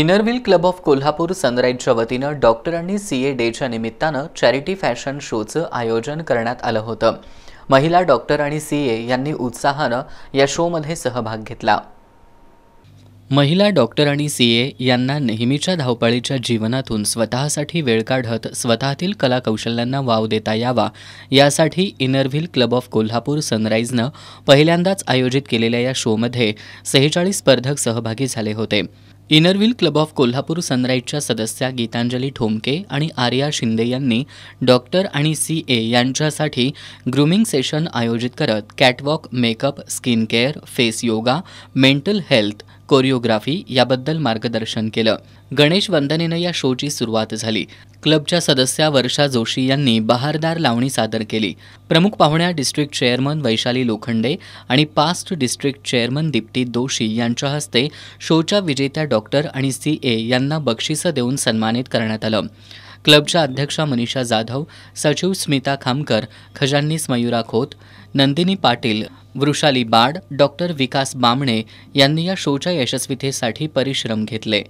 Inner Wheel club of Kolhapur सनराईजच्या वतीनं डॉक्टरांनी सी ए डेच्या निमित्तानं चॅरिटी फॅशन शोचं आयोजन करण्यात आलं होतं महिला डॉक्टर आणि सी ए यांनी उत्साहानं या शोमध्ये सहभाग घेतला महिला डॉक्टर आणि सी ए यांना नेहमीच्या धावपळीच्या जीवनातून स्वतःसाठी वेळ काढत स्वतःतील कलाकौशल्यांना वाव देता यावा यासाठी इनरव्हील क्लब ऑफ कोल्हापूर सनराईजनं पहिल्यांदाच आयोजित केलेल्या या शोमध्ये सेहेचाळीस स्पर्धक सहभागी झाले होते इनरव्हील क्लब ऑफ कोल्हापूर सनराईजच्या सदस्या गीतांजली ठोमके आणि आर्या शिंदे यांनी डॉक्टर आणि सी ए यांच्यासाठी ग्रुमिंग सेशन आयोजित करत catwalk makeup skin care face yoga mental health choreography याबद्दल मार्गदर्शन केलं गणेश वंदनेनं या शोची सुरुवात झाली क्लबच्या सदस्या वर्षा जोशी यांनी बहारदार लावणी सादर केली प्रमुख पाहुण्या डिस्ट्रिक्ट चेअरमन वैशाली लोखंडे आणि past district chairman Deepti Doshi यांच्या हस्ते शोच्या विजेत्या डॉक्टर आणि सी ए यांना बक्षिसं देऊन सन्मानित करण्यात आलं क्लबच्या अध्यक्षा मनीषा जाधव सचिव स्मिता खामकर खजानीस मयुरा खोत नंदिनी पाटील वृषाली बाड डॉक्टर विकास बामणे यांनी या शोच्या यशस्वीतेसाठी परिश्रम घेतले